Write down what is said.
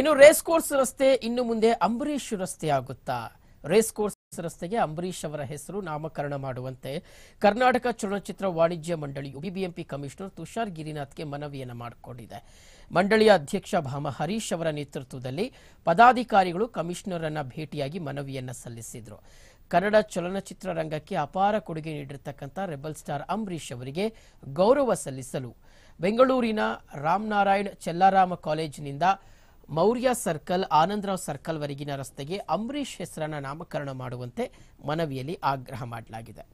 ಇನ್ನು race course ರಸ್ತೆ ಇನ್ನು ಮುಂದೆ ಅಂಬರೀಷ್ ರಸ್ತೆ ಆಗುತ್ತಾ ರೇಸ್ ಕೋರ್ಸ್ ರಸ್ತೆಗೆ ಅಂಬರೀಷ್ ಅವರ ಹೆಸರು ನಾಮಕರಣ ಮಾಡುವಂತೆ ಕರ್ನಾಟಕ ಚಲನಚಿತ್ರ ವಾಣಿಜ್ಯ ಮಂಡಳಿಯು ಬಿಬಿಎಂಪಿ ಕಮಿಷನರ್ ತುಷಾರ್ ಗಿರಿನಾಥ್ಗೆ ಮನವಿಯನ್ನು ಮಾಡಿಕೊಂಡಿದೆ ಮಂಡಳಿಯ ಅಧ್ಯಕ್ಷ ಭಾಮ ಹರೀಶ್ ಅವರ ನೇತೃತ್ವದಲ್ಲಿ ಪದಾಧಿಕಾರಿಗಳು ಕಮಿಷನರ್ ಅನ್ನ ಭೇಟಿಯಾಗಿ ಮನವಿಯನ್ನು ಸಲ್ಲಿಸಿದರು ಕನ್ನಡ ಚಲನಚಿತ್ರ ರಂಗಕ್ಕೆ ಅಪಾರ ಕೊಡುಗೆ ನೀಡಿರತಕ್ಕಂಥ ರೆಬಲ್ ಸ್ಟಾರ್ ಅಂಬರೀಷ್ ಅವರಿಗೆ ಗೌರವ ಸಲ್ಲಿಸಲು ಬೆಂಗಳೂರಿನ ರಾಮನಾರಾಯಣ್ ಚೆಲ್ಲಾರಾಮ ಕಾಲೇಜಿನಿಂದ ಮೌರ್ಯ ಸರ್ಕಲ್ ಆನಂದರಾವ್ ಸರ್ಕಲ್ವರೆಗಿನ ರಸ್ತೆಗೆ ಅಂಬರೀಷ್ ಹೆಸರನ್ನು ನಾಮಕರಣ ಮಾಡುವಂತೆ ಮನವಿಯಲ್ಲಿ ಆಗ್ರಹ ಮಾಡಲಾಗಿದೆ